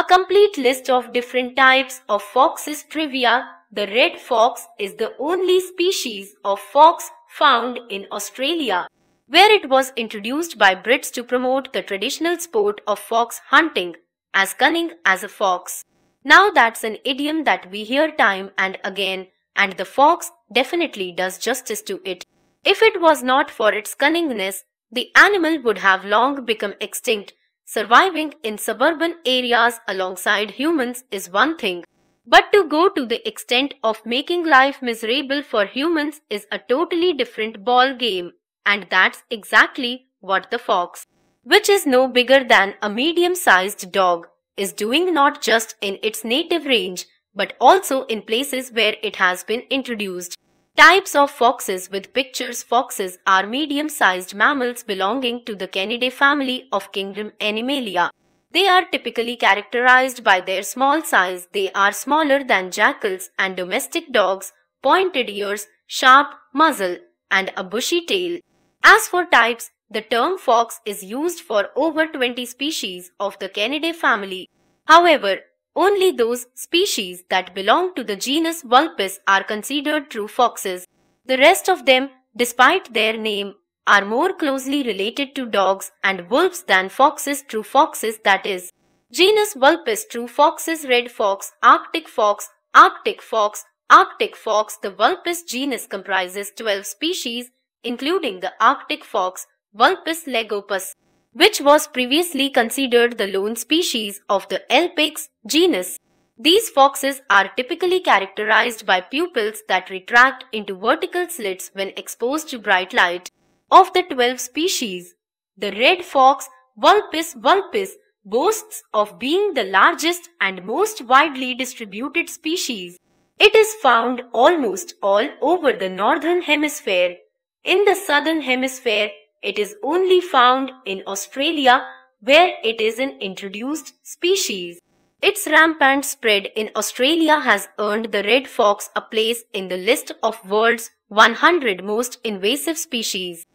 A complete list of different types of foxes trivia. The red fox is the only species of fox found in Australia, where it was introduced by Brits to promote the traditional sport of fox hunting, as cunning as a fox. Now that's an idiom that we hear time and again, and the fox definitely does justice to it. If it was not for its cunningness, the animal would have long become extinct Surviving in suburban areas alongside humans is one thing, but to go to the extent of making life miserable for humans is a totally different ball game, and that's exactly what the fox, which is no bigger than a medium-sized dog, is doing not just in its native range, but also in places where it has been introduced. Types of foxes with pictures Foxes are medium-sized mammals belonging to the Canidae family of kingdom Animalia. They are typically characterized by their small size. They are smaller than jackals and domestic dogs, pointed ears, sharp muzzle, and a bushy tail. As for types, the term fox is used for over 20 species of the Canidae family. However, only those species that belong to the genus Vulpes are considered true foxes. The rest of them, despite their name, are more closely related to dogs and wolves than foxes true foxes that is. Genus Vulpes true foxes red fox, arctic fox, arctic fox, arctic fox. The Vulpes genus comprises 12 species including the arctic fox, Vulpes legopus which was previously considered the lone species of the Elpix genus. These foxes are typically characterized by pupils that retract into vertical slits when exposed to bright light. Of the 12 species, the red fox Vulpes vulpes boasts of being the largest and most widely distributed species. It is found almost all over the northern hemisphere. In the southern hemisphere, it is only found in Australia where it is an introduced species. Its rampant spread in Australia has earned the red fox a place in the list of world's 100 most invasive species.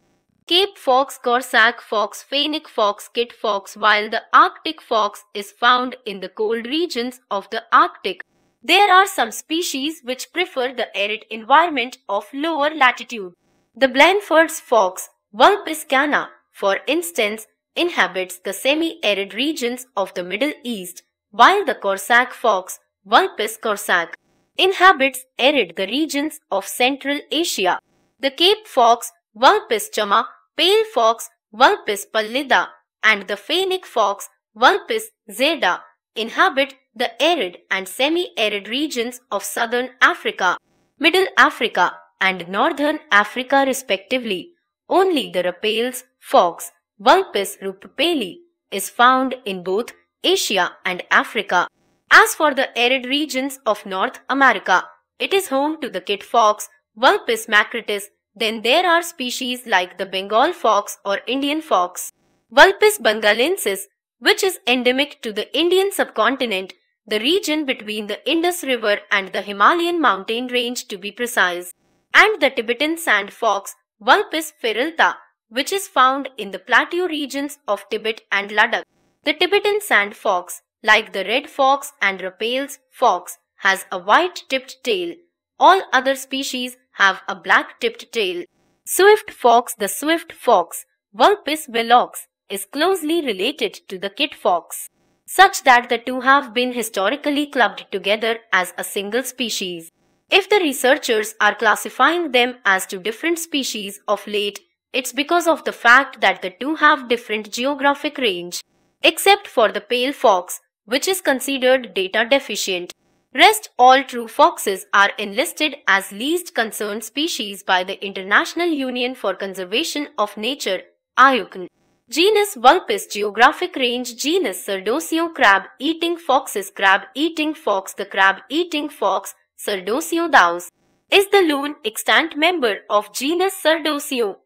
Cape fox, Corsac fox, Fennec fox, Kit fox, while the Arctic fox is found in the cold regions of the Arctic. There are some species which prefer the arid environment of lower latitude. The Blandford's fox Vulpiscana, for instance, inhabits the semi-arid regions of the Middle East, while the Corsac fox, Vulpes corsac, inhabits arid the regions of Central Asia. The Cape fox, Vulpes chama, pale fox, Vulpes pallida, and the fennec fox, Vulpes zeda, inhabit the arid and semi-arid regions of southern Africa, middle Africa, and northern Africa respectively. Only the rapales, fox, Vulpes rupipali, is found in both Asia and Africa. As for the arid regions of North America, it is home to the kit fox, Vulpes macritus. Then there are species like the Bengal fox or Indian fox. Vulpes bengalensis, which is endemic to the Indian subcontinent, the region between the Indus River and the Himalayan mountain range to be precise, and the Tibetan sand fox, Vulpes ferulta, which is found in the plateau regions of Tibet and Ladakh. The Tibetan sand fox, like the red fox and Rapal's fox, has a white-tipped tail. All other species have a black-tipped tail. Swift fox, the swift fox, Vulpes velox, is closely related to the kit fox, such that the two have been historically clubbed together as a single species. If the researchers are classifying them as two different species of late, it's because of the fact that the two have different geographic range. Except for the pale fox, which is considered data deficient. Rest all true foxes are enlisted as least concerned species by the International Union for Conservation of Nature, IUCN. Genus Vulpes Geographic range Genus Cerdosio Crab-eating foxes Crab-eating fox The crab-eating fox Sardosiodauce is the lone extant member of genus Sardosio.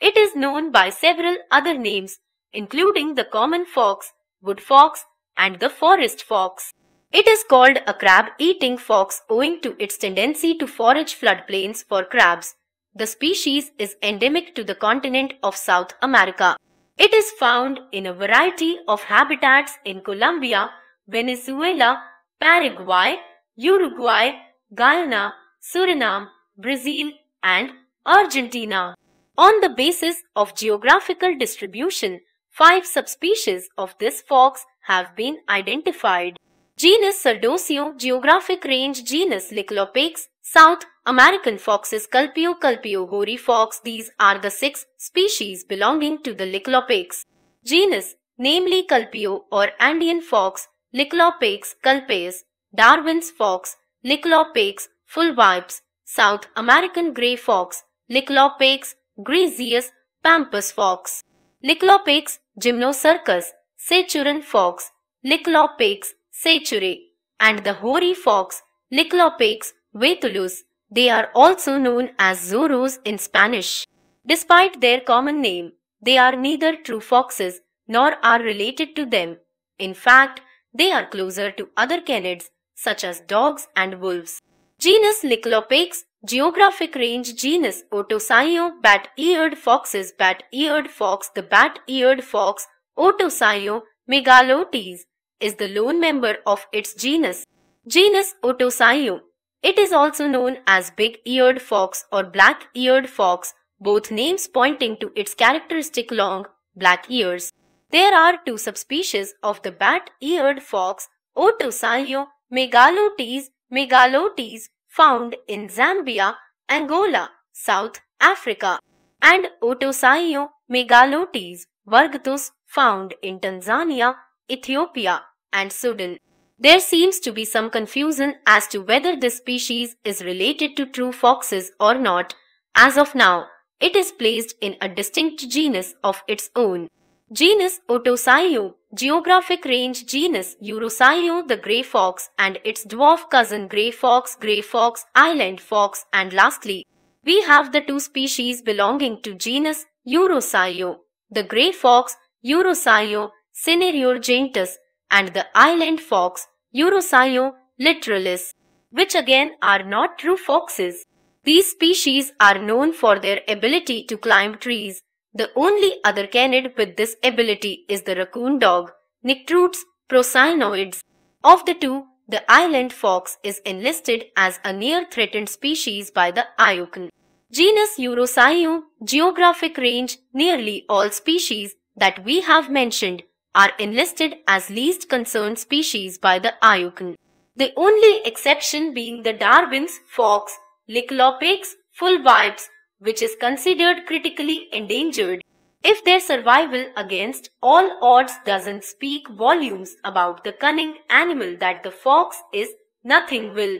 It is known by several other names, including the common fox, wood fox, and the forest fox. It is called a crab-eating fox owing to its tendency to forage floodplains for crabs. The species is endemic to the continent of South America. It is found in a variety of habitats in Colombia, Venezuela, Paraguay, Uruguay, Guyana, Suriname, Brazil, and Argentina. On the basis of geographical distribution, five subspecies of this fox have been identified. Genus Sardocio, geographic range genus Lyclopax, South American foxes Calpeo calpeo hoary fox. These are the six species belonging to the Lyclopax genus, namely Calpeo or Andean fox, Lyclopax calpeus, Darwin's fox, full fulvipes, South American grey fox, Niclopax griseus pampas fox, Niclopax gymnocercus, Saturan fox, Niclopax saturae, and the hoary fox, Niclopax vetulus. They are also known as zorros in Spanish. Despite their common name, they are neither true foxes nor are related to them. In fact, they are closer to other canids such as dogs and wolves. Genus Lyclopex Geographic range genus Otosario bat-eared foxes bat-eared fox the bat-eared fox Otosario megalotes is the lone member of its genus. Genus Otosario. It is also known as big-eared fox or black-eared fox, both names pointing to its characteristic long, black ears. There are two subspecies of the bat-eared fox, Otosario megalotes megalotes found in Zambia, Angola, South Africa, and Otosaio megalotes virgatus found in Tanzania, Ethiopia, and Sudan. There seems to be some confusion as to whether this species is related to true foxes or not. As of now, it is placed in a distinct genus of its own. Genus Otosaio Geographic range genus Eurosio the grey fox and its dwarf cousin grey fox, grey fox, island fox and lastly, we have the two species belonging to genus Eurosio, the grey fox Eurosio cinerurgentus and the island fox Eurosio literalis, which again are not true foxes. These species are known for their ability to climb trees the only other canid with this ability is the raccoon dog, Nictrutes procyonoides. Of the two, the island fox is enlisted as a near-threatened species by the IUCN. Genus Eurocyon, geographic range, nearly all species that we have mentioned are enlisted as least concerned species by the IUCN. The only exception being the Darwin's fox, Lycolopex fulvipes, which is considered critically endangered if their survival against all odds doesn't speak volumes about the cunning animal that the fox is, nothing will.